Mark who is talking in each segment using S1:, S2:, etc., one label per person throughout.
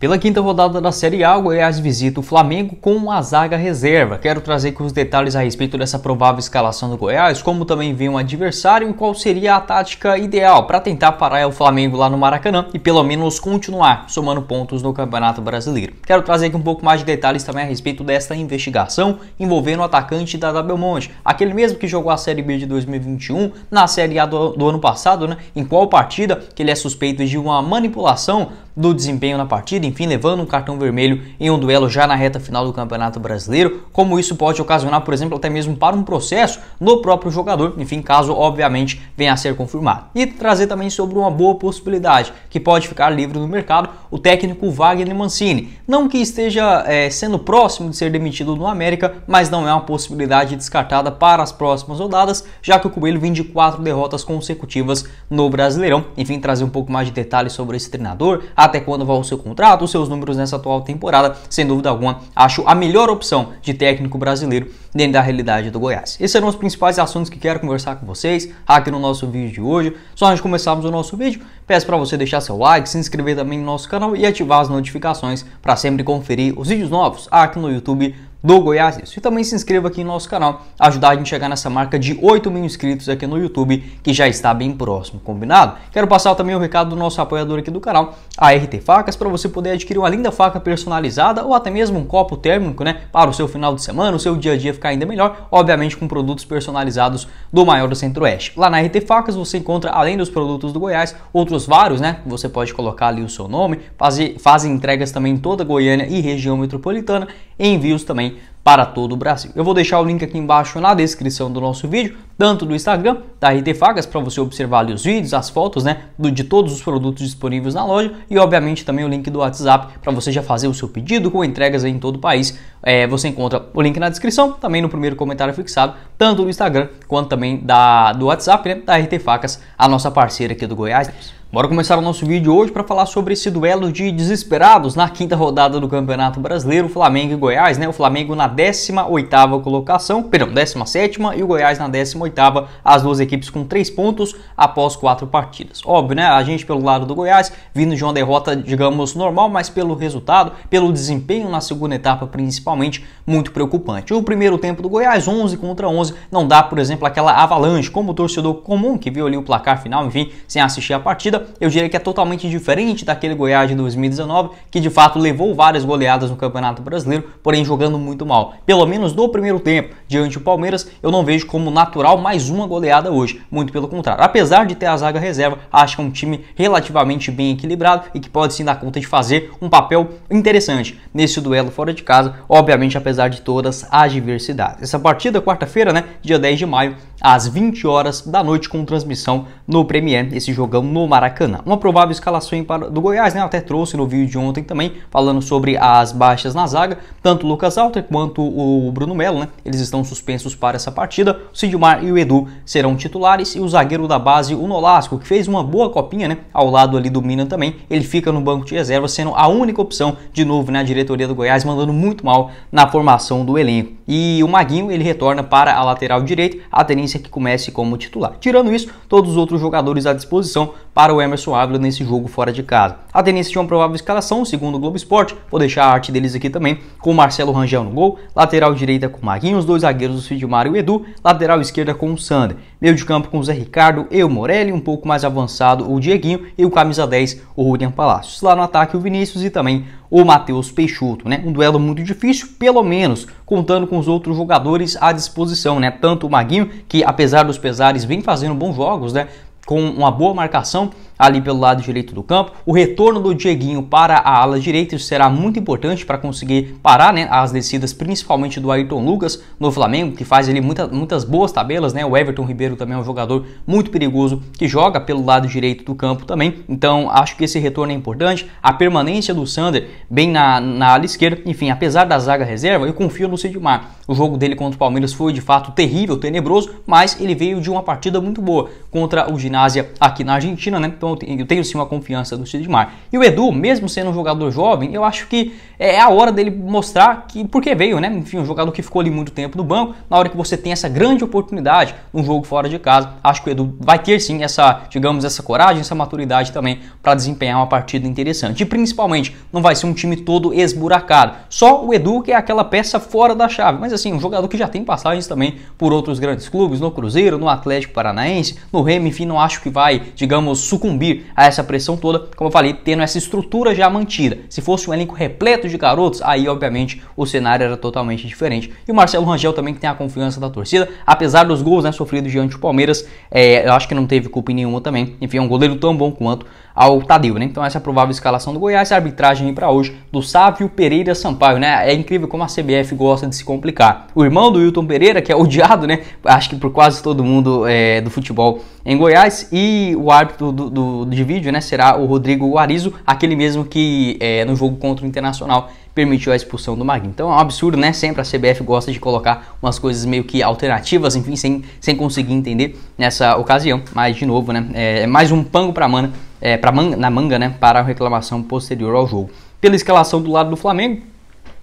S1: Pela quinta rodada da Série A, o Goiás visita o Flamengo com uma zaga reserva. Quero trazer aqui os detalhes a respeito dessa provável escalação do Goiás, como também vem um adversário e qual seria a tática ideal para tentar parar o Flamengo lá no Maracanã e pelo menos continuar somando pontos no Campeonato Brasileiro. Quero trazer aqui um pouco mais de detalhes também a respeito desta investigação envolvendo o atacante da Belmonte, aquele mesmo que jogou a Série B de 2021 na Série A do, do ano passado, né? Em qual partida que ele é suspeito de uma manipulação do desempenho na partida, enfim, levando um cartão vermelho em um duelo já na reta final do Campeonato Brasileiro, como isso pode ocasionar, por exemplo, até mesmo para um processo no próprio jogador, enfim, caso obviamente venha a ser confirmado. E trazer também sobre uma boa possibilidade que pode ficar livre no mercado o técnico Wagner Mancini. Não que esteja é, sendo próximo de ser demitido no América, mas não é uma possibilidade descartada para as próximas rodadas, já que o Coelho vem de quatro derrotas consecutivas no Brasileirão. Enfim, trazer um pouco mais de detalhes sobre esse treinador, a até quando vai o seu contrato, os seus números nessa atual temporada. Sem dúvida alguma, acho a melhor opção de técnico brasileiro dentro da realidade do Goiás. Esses serão os principais assuntos que quero conversar com vocês aqui no nosso vídeo de hoje. Só antes de começarmos o nosso vídeo, peço para você deixar seu like, se inscrever também no nosso canal e ativar as notificações para sempre conferir os vídeos novos aqui no YouTube do Goiás isso. E também se inscreva aqui no nosso canal, ajudar a gente a chegar nessa marca de 8 mil inscritos aqui no YouTube, que já está bem próximo, combinado? Quero passar também o recado do nosso apoiador aqui do canal, a RT Facas, para você poder adquirir uma linda faca personalizada ou até mesmo um copo térmico, né, para o seu final de semana, o seu dia a dia ficar ainda melhor, obviamente com produtos personalizados do maior do Centro-Oeste. Lá na RT Facas você encontra, além dos produtos do Goiás, outros vários, né, você pode colocar ali o seu nome, fazer, fazem entregas também em toda Goiânia e região metropolitana, envios também para todo o Brasil. Eu vou deixar o link aqui embaixo na descrição do nosso vídeo, tanto do Instagram da RT Fagas para você observar os vídeos, as fotos, né, do, de todos os produtos disponíveis na loja e obviamente também o link do WhatsApp para você já fazer o seu pedido com entregas em todo o país. É, você encontra o link na descrição, também no primeiro comentário fixado, tanto do Instagram quanto também da do WhatsApp, né, da RT Facas, a nossa parceira aqui do Goiás. Bora começar o nosso vídeo hoje para falar sobre esse duelo de desesperados na quinta rodada do Campeonato Brasileiro, Flamengo e Goiás, né? O Flamengo na 18ª colocação, perdão, 17ª e o Goiás na 18ª, as duas equipes com 3 pontos após 4 partidas. Óbvio, né? A gente pelo lado do Goiás, vindo de uma derrota, digamos, normal, mas pelo resultado, pelo desempenho na segunda etapa principalmente, muito preocupante. O primeiro tempo do Goiás, 11 contra 11, não dá, por exemplo, aquela avalanche como o torcedor comum que viu ali o placar final, enfim, sem assistir a partida, eu diria que é totalmente diferente daquele Goiás de 2019, que de fato levou várias goleadas no Campeonato Brasileiro, porém jogando muito mal. Pelo menos no primeiro tempo, diante do Palmeiras, eu não vejo como natural mais uma goleada hoje, muito pelo contrário. Apesar de ter a zaga reserva, acho que é um time relativamente bem equilibrado e que pode sim dar conta de fazer um papel interessante nesse duelo fora de casa, obviamente apesar de todas as adversidades. Essa partida quarta-feira, né, dia 10 de maio, às 20 horas da noite com transmissão no Premier, esse jogão no Maracanã Maracanã. Uma provável escalação do Goiás, né? Eu até trouxe no vídeo de ontem também, falando sobre as baixas na zaga. Tanto o Lucas Alter quanto o Bruno Melo, né? Eles estão suspensos para essa partida. O Sidmar e o Edu serão titulares e o zagueiro da base, o Nolasco, que fez uma boa copinha, né? Ao lado ali do Milan também, ele fica no banco de reserva, sendo a única opção, de novo, na diretoria do Goiás, mandando muito mal na formação do elenco e o Maguinho ele retorna para a lateral direita, a tendência é que comece como titular. Tirando isso, todos os outros jogadores à disposição para o Emerson Ávila nesse jogo fora de casa. A tendência de uma provável escalação, segundo o Globo Esporte, vou deixar a arte deles aqui também, com o Marcelo Rangel no gol, lateral direita com o Maguinho, os dois zagueiros, o Fidmar e o Edu, lateral esquerda com o Sander, meio de campo com o Zé Ricardo e o Morelli, um pouco mais avançado o Dieguinho e o camisa 10, o Julian Palacios. Lá no ataque o Vinícius e também o Matheus Peixoto, né? Um duelo muito difícil, pelo menos contando com os outros jogadores à disposição, né? Tanto o Maguinho, que apesar dos pesares vem fazendo bons jogos, né? Com uma boa marcação, ali pelo lado direito do campo. O retorno do Dieguinho para a ala direita isso será muito importante para conseguir parar né, as descidas, principalmente do Ayrton Lucas no Flamengo, que faz ali muita, muitas boas tabelas. Né? O Everton Ribeiro também é um jogador muito perigoso que joga pelo lado direito do campo também. Então acho que esse retorno é importante. A permanência do Sander bem na, na ala esquerda. Enfim, apesar da zaga reserva, eu confio no Sidmar. O jogo dele contra o Palmeiras foi de fato terrível, tenebroso, mas ele veio de uma partida muito boa contra o Ginásio aqui na Argentina, né? Então eu tenho sim uma confiança do Sidmar. E o Edu, mesmo sendo um jogador jovem, eu acho que é a hora dele mostrar que porque veio, né? Enfim, um jogador que ficou ali muito tempo no banco. Na hora que você tem essa grande oportunidade num jogo fora de casa, acho que o Edu vai ter sim essa, digamos, essa coragem, essa maturidade também para desempenhar uma partida interessante. E principalmente, não vai ser um time todo esburacado. Só o Edu que é aquela peça fora da chave. Mas assim, um jogador que já tem passagens também por outros grandes clubes, no Cruzeiro, no Atlético Paranaense, no Remo, enfim, não acho que vai, digamos, sucumbir sucumbir a essa pressão toda, como eu falei, tendo essa estrutura já mantida. Se fosse um elenco repleto de garotos, aí obviamente o cenário era totalmente diferente. E o Marcelo Rangel também que tem a confiança da torcida, apesar dos gols né, sofridos diante do Palmeiras, é, eu acho que não teve culpa nenhuma também. Enfim, é um goleiro tão bom quanto ao Tadeu, né? Então essa é a provável escalação do Goiás, a arbitragem para hoje do Sávio Pereira Sampaio, né? É incrível como a CBF gosta de se complicar. O irmão do Wilton Pereira, que é odiado, né? Acho que por quase todo mundo é, do futebol em Goiás, e o árbitro do, do, de vídeo, né? Será o Rodrigo Guarizo, aquele mesmo que é, no jogo contra o Internacional permitiu a expulsão do Magno. Então é um absurdo, né? Sempre a CBF gosta de colocar umas coisas meio que alternativas, enfim, sem, sem conseguir entender nessa ocasião. Mas, de novo, né? É, é mais um pango pra mana é, pra manga, na manga né, para a reclamação posterior ao jogo. Pela escalação do lado do Flamengo,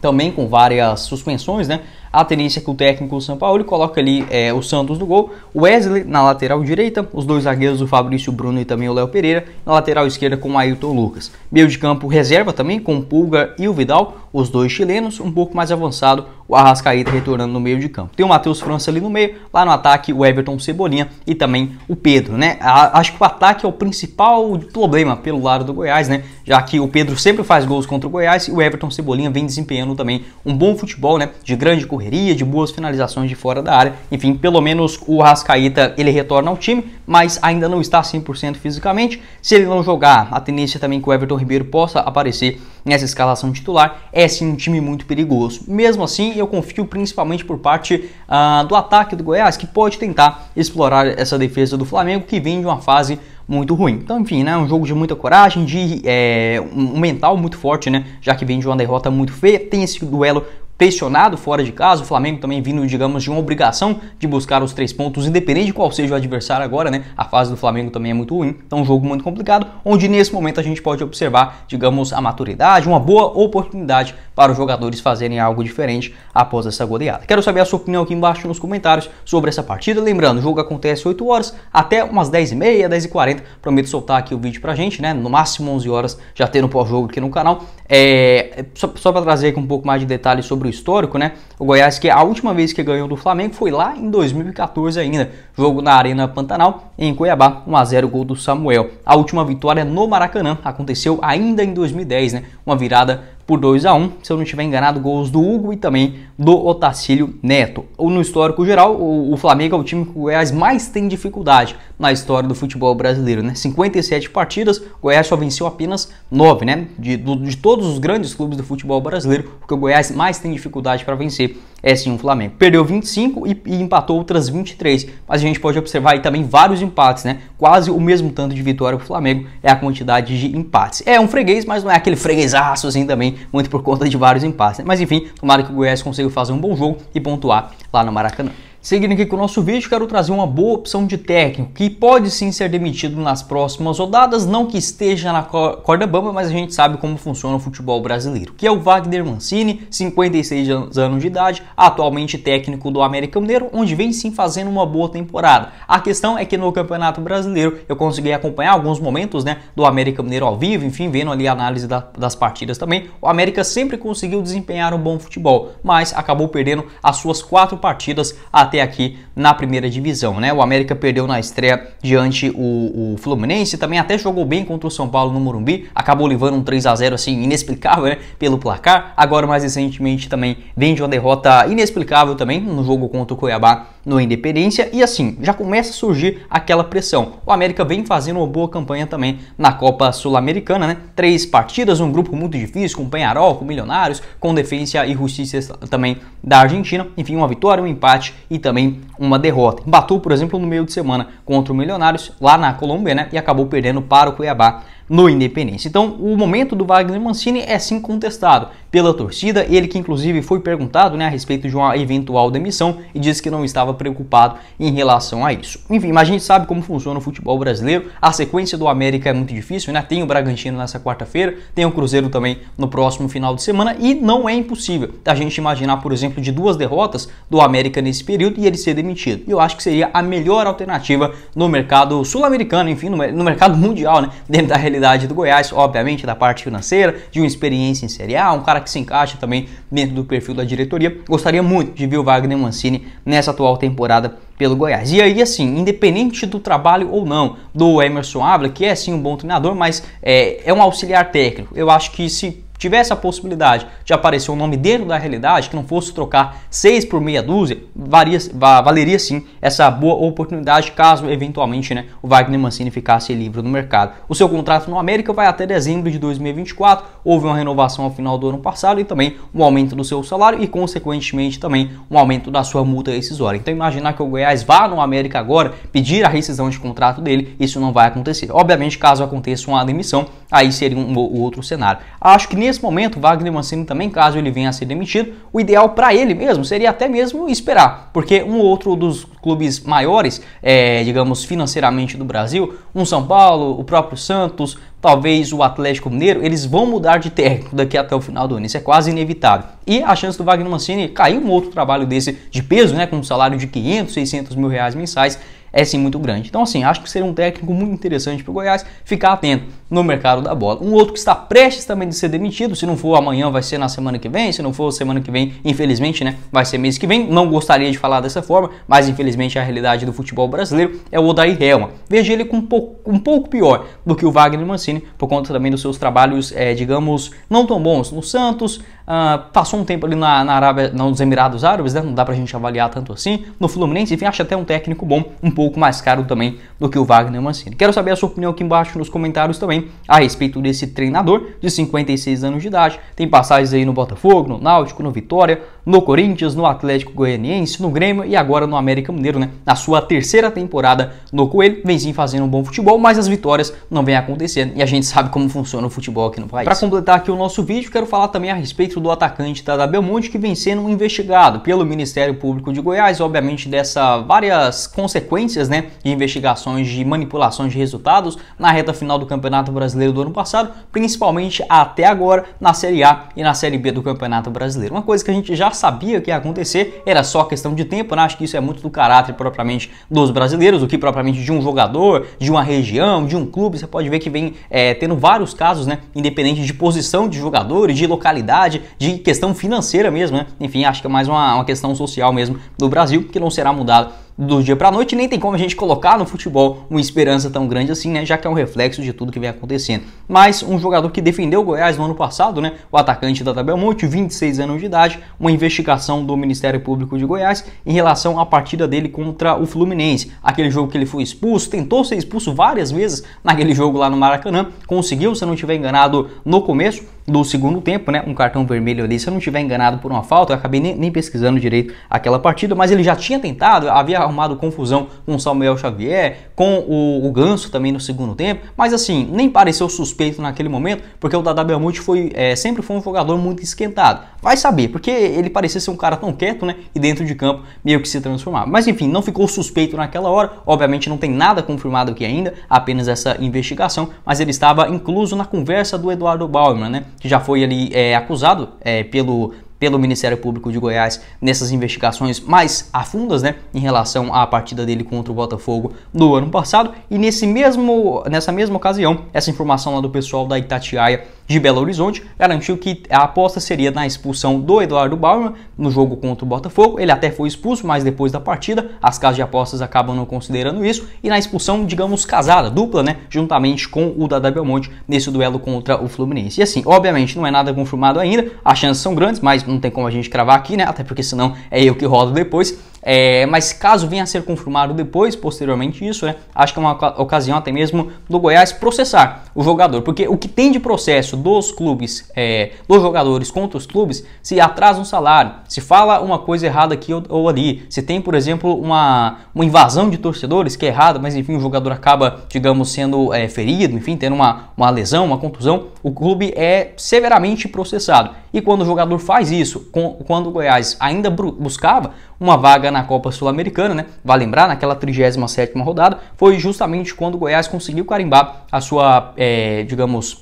S1: também com várias suspensões, né? A tendência é que o técnico o São Paulo coloca ali é, o Santos no gol, o Wesley na lateral direita, os dois zagueiros, o Fabrício Bruno e também o Léo Pereira, na lateral esquerda com o Ailton Lucas. Meio de campo reserva também com o Pulga e o Vidal, os dois chilenos, um pouco mais avançado, o Arrascaeta retornando no meio de campo. Tem o Matheus França ali no meio, lá no ataque o Everton Cebolinha e também o Pedro, né? A, acho que o ataque é o principal problema pelo lado do Goiás, né? Já que o Pedro sempre faz gols contra o Goiás e o Everton Cebolinha vem desempenhando também um bom futebol, né? De grande correria, de boas finalizações de fora da área. Enfim, pelo menos o Rascaíta ele retorna ao time, mas ainda não está 100% fisicamente. Se ele não jogar, a tendência também é que o Everton Ribeiro possa aparecer nessa escalação titular. É sim um time muito perigoso. Mesmo assim, eu confio principalmente por parte ah, do ataque do Goiás, que pode tentar explorar essa defesa do Flamengo, que vem de uma fase muito ruim. Então, enfim, né, um jogo de muita coragem, de é, um mental muito forte, né, já que vem de uma derrota muito feia. Tem esse duelo pressionado fora de casa, o Flamengo também vindo, digamos, de uma obrigação de buscar os três pontos, independente de qual seja o adversário agora, né? A fase do Flamengo também é muito ruim, então um jogo muito complicado, onde nesse momento a gente pode observar, digamos, a maturidade, uma boa oportunidade para os jogadores fazerem algo diferente após essa goleada. Quero saber a sua opinião aqui embaixo nos comentários sobre essa partida. Lembrando, o jogo acontece 8 horas até umas 10h30, 10h40. Prometo soltar aqui o vídeo pra gente, né? No máximo 11 horas já ter no pós-jogo aqui no canal. É, só só para trazer aqui um pouco mais de detalhes sobre o histórico, né? O Goiás, que a última vez que ganhou do Flamengo foi lá em 2014 ainda. Jogo na Arena Pantanal, em Cuiabá, 1x0 gol do Samuel. A última vitória no Maracanã aconteceu ainda em 2010, né? Uma virada por 2 a 1 se eu não estiver enganado, gols do Hugo e também do Otacílio Neto. Ou no histórico geral, o, Flamengo é o time que o Goiás mais tem dificuldade na história do futebol brasileiro, né? 57 partidas, o Goiás só venceu apenas 9, né? De, de todos os grandes clubes do futebol brasileiro, o que o Goiás mais tem dificuldade para vencer é sim o Flamengo. Perdeu 25 e, e, empatou outras 23. Mas a gente pode observar aí também vários empates, né? Quase o mesmo tanto de vitória que o Flamengo é a quantidade de empates. É um freguês, mas não é aquele freguesaço assim também, muito por conta de vários empates. Né? Mas enfim, tomara que o Goiás consiga fazer um bom jogo e pontuar lá no Maracanã. Seguindo aqui com o nosso vídeo, quero trazer uma boa opção de técnico que pode sim ser demitido nas próximas rodadas, não que esteja na corda bamba, mas a gente sabe como funciona o futebol brasileiro, que é o Wagner Mancini, 56 anos de idade, atualmente técnico do América Mineiro, onde vem sim fazendo uma boa temporada. A questão é que no Campeonato Brasileiro eu consegui acompanhar alguns momentos né, do América Mineiro ao vivo, enfim, vendo ali a análise da, das partidas também, o América sempre conseguiu desempenhar um bom futebol, mas acabou perdendo as suas quatro partidas até até aqui na primeira divisão, né? O América perdeu na estreia diante o, o Fluminense, também até jogou bem contra o São Paulo no Morumbi, acabou levando um 3 a 0 assim inexplicável, né? Pelo placar. Agora mais recentemente também vem de uma derrota inexplicável também no jogo contra o Cuiabá no Independência e assim já começa a surgir aquela pressão. O América vem fazendo uma boa campanha também na Copa Sul-Americana, né? Três partidas, um grupo muito difícil com Penharol, com Milionários, com Defensa e Justiça também da Argentina. Enfim, uma vitória, um empate e e também uma derrota. Batu, por exemplo, no meio de semana contra o Milionários lá na Colômbia, né? E acabou perdendo para o Cuiabá no Independência. Então, o momento do Wagner Mancini é sim contestado pela torcida, ele que inclusive foi perguntado né, a respeito de uma eventual demissão e disse que não estava preocupado em relação a isso. Enfim, mas a gente sabe como funciona o futebol brasileiro, a sequência do América é muito difícil, né? Tem o Bragantino nessa quarta-feira, tem o Cruzeiro também no próximo final de semana e não é impossível a gente imaginar, por exemplo, de duas derrotas do América nesse período e ele ser demitido. Eu acho que seria a melhor alternativa no mercado sul-americano, enfim, no, mercado mundial, né? Dentro da realidade do Goiás, obviamente, da parte financeira, de uma experiência em Série A, um cara que se encaixa também dentro do perfil da diretoria. Gostaria muito de ver o Wagner Mancini nessa atual temporada pelo Goiás. E aí, assim, independente do trabalho ou não do Emerson Ávila, que é sim um bom treinador, mas é, é um auxiliar técnico, eu acho que se tivesse a possibilidade de aparecer um nome dentro da realidade, que não fosse trocar seis por meia dúzia, varia, valeria sim essa boa oportunidade caso eventualmente né, o Wagner Mancini ficasse livre no mercado. O seu contrato no América vai até dezembro de 2024, houve uma renovação ao final do ano passado e também um aumento do seu salário e consequentemente também um aumento da sua multa rescisória. Então imaginar que o Goiás vá no América agora pedir a rescisão de contrato dele, isso não vai acontecer. Obviamente caso aconteça uma demissão, aí seria um, um outro cenário. Acho que nesse momento, Wagner Mancini também, caso ele venha a ser demitido, o ideal para ele mesmo seria até mesmo esperar, porque um outro dos clubes maiores, é, digamos, financeiramente do Brasil, um São Paulo, o próprio Santos, talvez o Atlético Mineiro, eles vão mudar de técnico daqui até o final do ano. Isso é quase inevitável. E a chance do Wagner Mancini cair um outro trabalho desse de peso, né, com um salário de 500, 600 mil reais mensais, é sim muito grande. Então, assim, acho que seria um técnico muito interessante para o Goiás ficar atento no mercado da bola. Um outro que está prestes também de ser demitido, se não for amanhã, vai ser na semana que vem, se não for semana que vem, infelizmente, né, vai ser mês que vem. Não gostaria de falar dessa forma, mas infelizmente é a realidade do futebol brasileiro é o Odair Helma. Veja ele com um pouco, um pouco pior do que o Wagner Mancini, por conta também dos seus trabalhos, é, digamos, não tão bons no Santos, ah, passou um tempo ali na, na Arábia, nos Emirados Árabes, né, não dá para a gente avaliar tanto assim, no Fluminense, enfim, acho até um técnico bom, um pouco mais caro também do que o Wagner Mancini. Quero saber a sua opinião aqui embaixo nos comentários também a respeito desse treinador de 56 anos de idade. Tem passagens aí no Botafogo, no Náutico, no Vitória, no Corinthians, no Atlético Goianiense, no Grêmio e agora no América Mineiro, né? Na sua terceira temporada no Coelho, vem sim fazendo um bom futebol, mas as vitórias não vêm acontecendo e a gente sabe como funciona o futebol aqui no país. Para completar aqui o nosso vídeo, quero falar também a respeito do atacante Tadá Belmonte que vem sendo investigado pelo Ministério Público de Goiás, obviamente dessa várias consequências, né, de investigações de manipulações de resultados na reta final do Campeonato Brasileiro do ano passado, principalmente até agora na Série A e na Série B do Campeonato Brasileiro. Uma coisa que a gente já sabia que ia acontecer, era só questão de tempo, né? Acho que isso é muito do caráter propriamente dos brasileiros, do que propriamente de um jogador, de uma região, de um clube. Você pode ver que vem é, tendo vários casos, né? Independente de posição de jogadores, de localidade, de questão financeira mesmo, né? Enfim, acho que é mais uma, uma questão social mesmo do Brasil, que não será mudado do dia para noite, nem tem como a gente colocar no futebol uma esperança tão grande assim, né? Já que é um reflexo de tudo que vem acontecendo. Mas um jogador que defendeu o Goiás no ano passado, né? O atacante da Tabelmonte, 26 anos de idade, uma investigação do Ministério Público de Goiás em relação à partida dele contra o Fluminense. Aquele jogo que ele foi expulso, tentou ser expulso várias vezes naquele jogo lá no Maracanã, conseguiu, se não estiver enganado, no começo do segundo tempo, né? Um cartão vermelho ali, se eu não estiver enganado por uma falta, eu acabei nem, nem, pesquisando direito aquela partida, mas ele já tinha tentado, havia arrumado confusão com o Samuel Xavier, com o, o Ganso também no segundo tempo, mas assim, nem pareceu suspeito naquele momento, porque o Dada Belmonte foi, é, sempre foi um jogador muito esquentado. Vai saber, porque ele parecia ser um cara tão quieto, né? E dentro de campo meio que se transformava. Mas enfim, não ficou suspeito naquela hora, obviamente não tem nada confirmado aqui ainda, apenas essa investigação, mas ele estava incluso na conversa do Eduardo Bauman, né? que já foi ali é, acusado é, pelo pelo Ministério Público de Goiás nessas investigações mais a fundas, né, em relação à partida dele contra o Botafogo no ano passado. E nesse mesmo, nessa mesma ocasião, essa informação lá do pessoal da Itatiaia de Belo Horizonte garantiu que a aposta seria na expulsão do Eduardo Bauman no jogo contra o Botafogo. Ele até foi expulso, mas depois da partida as casas de apostas acabam não considerando isso. E na expulsão, digamos, casada, dupla, né? Juntamente com o Dada Belmonte nesse duelo contra o Fluminense. E assim, obviamente não é nada confirmado ainda, as chances são grandes, mas não tem como a gente cravar aqui, né? Até porque senão é eu que rodo depois. É, mas caso venha a ser confirmado depois, posteriormente isso, né, acho que é uma ocasião até mesmo do Goiás processar o jogador, porque o que tem de processo dos clubes, é, dos jogadores contra os clubes, se atrasa um salário, se fala uma coisa errada aqui ou, ou ali, se tem, por exemplo, uma, uma invasão de torcedores que é errada, mas enfim, o jogador acaba, digamos, sendo é, ferido, enfim, tendo uma, uma lesão, uma contusão, o clube é severamente processado. E quando o jogador faz isso, com, quando o Goiás ainda buscava uma vaga na Copa Sul-Americana, né? Vale lembrar, naquela 37 rodada, foi justamente quando o Goiás conseguiu carimbar a sua, é, digamos,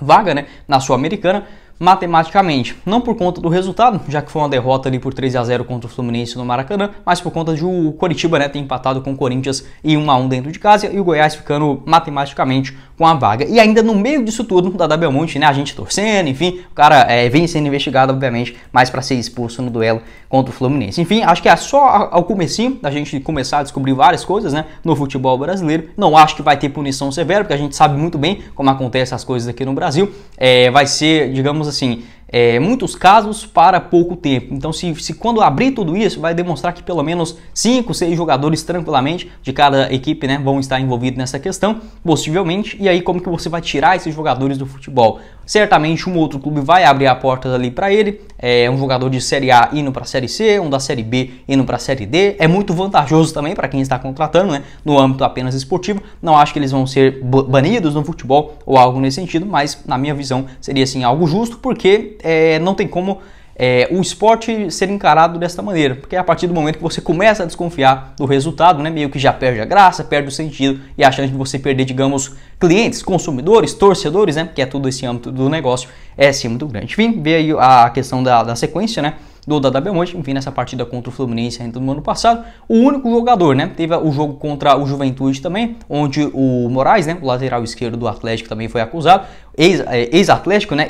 S1: vaga né, na Sul-Americana matematicamente. Não por conta do resultado, já que foi uma derrota ali por 3 a 0 contra o Fluminense no Maracanã, mas por conta de o Coritiba né, ter empatado com o Corinthians e 1 a 1 dentro de casa e o Goiás ficando matematicamente com a vaga. E ainda no meio disso tudo, da Dabel Monte, né, a gente torcendo, enfim, o cara é, vem sendo investigado, obviamente, mas para ser expulso no duelo contra o Fluminense. Enfim, acho que é só ao comecinho da gente começar a descobrir várias coisas né, no futebol brasileiro. Não acho que vai ter punição severa, porque a gente sabe muito bem como acontecem as coisas aqui no Brasil. É, vai ser, digamos digamos assim, é, muitos casos para pouco tempo. Então, se, se quando abrir tudo isso, vai demonstrar que pelo menos 5, 6 jogadores tranquilamente de cada equipe né, vão estar envolvidos nessa questão, possivelmente. E aí, como que você vai tirar esses jogadores do futebol? Certamente um outro clube vai abrir a porta ali para ele. É um jogador de Série A indo para a Série C, um da Série B indo para a Série D. É muito vantajoso também para quem está contratando, né? No âmbito apenas esportivo. Não acho que eles vão ser banidos no futebol ou algo nesse sentido, mas na minha visão seria assim algo justo, porque é, não tem como é, o esporte ser encarado desta maneira, porque é a partir do momento que você começa a desconfiar do resultado, né, meio que já perde a graça, perde o sentido e a chance de você perder, digamos, clientes, consumidores, torcedores, né, que é tudo esse âmbito do negócio, é sim muito grande. Enfim, vê aí a questão da, da sequência, né? do Dada Belmonte, enfim, nessa partida contra o Fluminense ainda no ano passado. O único jogador, né? Teve o jogo contra o Juventude também, onde o Moraes, né? O lateral esquerdo do Atlético também foi acusado, é, ex-Atlético, ex né?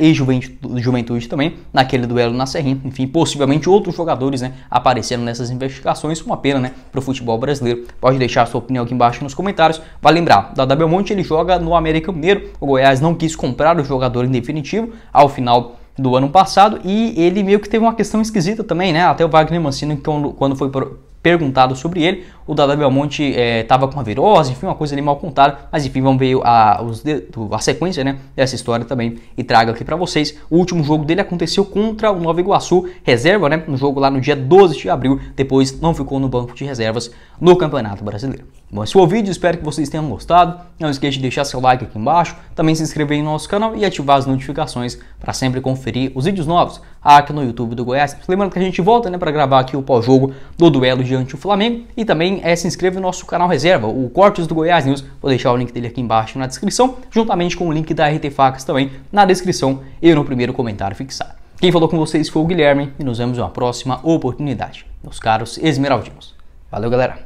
S1: Ex-Juventude também, naquele duelo na Serrinha. Enfim, possivelmente outros jogadores, né? Apareceram nessas investigações, uma pena, né? Para o futebol brasileiro. Pode deixar a sua opinião aqui embaixo nos comentários. Vai lembrar, Dada Belmonte ele joga no América Mineiro. O Goiás não quis comprar o jogador em definitivo. Ao final, do ano passado e ele meio que teve uma questão esquisita também, né? Até o Wagner Mancini, quando, quando foi perguntado sobre ele, o Dada Belmonte estava eh, é, com uma virose, enfim, uma coisa ali mal contada, mas enfim, vamos ver a, a sequência, né, dessa história também e trago aqui para vocês. O último jogo dele aconteceu contra o Nova Iguaçu, reserva, né, no jogo lá no dia 12 de abril, depois não ficou no banco de reservas no Campeonato Brasileiro. Bom, esse foi o vídeo, espero que vocês tenham gostado. Não esqueça de deixar seu like aqui embaixo, também se inscrever em nosso canal e ativar as notificações para sempre conferir os vídeos novos aqui no YouTube do Goiás. Lembrando que a gente volta né, para gravar aqui o pós-jogo do duelo diante do Flamengo e também é, se inscreva no nosso canal reserva, o Cortes do Goiás News. Vou deixar o link dele aqui embaixo na descrição, juntamente com o link da RT Facas também na descrição e no primeiro comentário fixado. Quem falou com vocês foi o Guilherme e nos vemos em uma próxima oportunidade, meus caros esmeraldinos. Valeu, galera!